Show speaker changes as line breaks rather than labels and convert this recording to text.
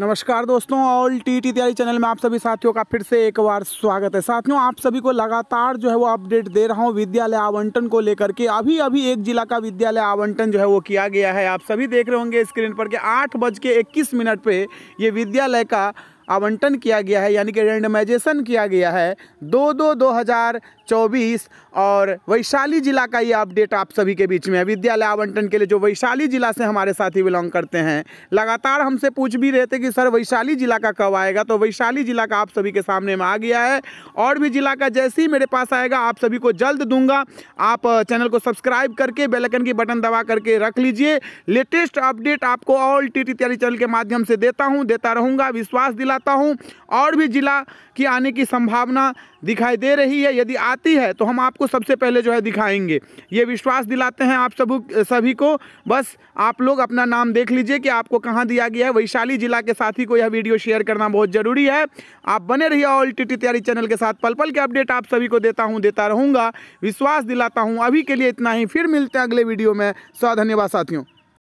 नमस्कार दोस्तों all T T तैयारी चैनल में आप सभी साथियों का फिर से एक बार स्वागत है साथियों आप सभी को लगातार जो है वो अपडेट दे रहा हूँ विद्यालय आवंटन को लेकर के अभी अभी एक जिला का विद्यालय आवंटन जो है वो किया गया है आप सभी देख रहे होंगे स्क्रीन पर कि आठ बज के इक्कीस मिनट पर ये विद्यालय का आवंटन किया गया है यानी कि रेंडमाइजेशन किया गया है दो दो दो हज़ार चौबीस और वैशाली जिला का ये अपडेट आप सभी के बीच में है विद्यालय आवंटन के लिए जो वैशाली जिला से हमारे साथी बिलोंग करते हैं लगातार हमसे पूछ भी रहे थे कि सर वैशाली जिला का कब आएगा तो वैशाली जिला का आप सभी के सामने में आ गया है और भी जिला का जैसे ही मेरे पास आएगा आप सभी को जल्द दूंगा आप चैनल को सब्सक्राइब करके बेलकन की बटन दबा करके रख लीजिए लेटेस्ट अपडेट आपको ऑल टी टी चैनल के माध्यम से देता हूँ देता रहूँगा विश्वास दिला चाहता हूँ और भी ज़िला की आने की संभावना दिखाई दे रही है यदि आती है तो हम आपको सबसे पहले जो है दिखाएंगे ये विश्वास दिलाते हैं आप सब सभी को बस आप लोग अपना नाम देख लीजिए कि आपको कहाँ दिया गया है वैशाली जिला के साथी को यह वीडियो शेयर करना बहुत ज़रूरी है आप बने रहिए ऑल टी तैयारी चैनल के साथ पल पल के अपडेट आप सभी को देता हूँ देता रहूँगा विश्वास दिलाता हूँ अभी के लिए इतना ही फिर मिलते हैं अगले वीडियो में सौ धन्यवाद साथियों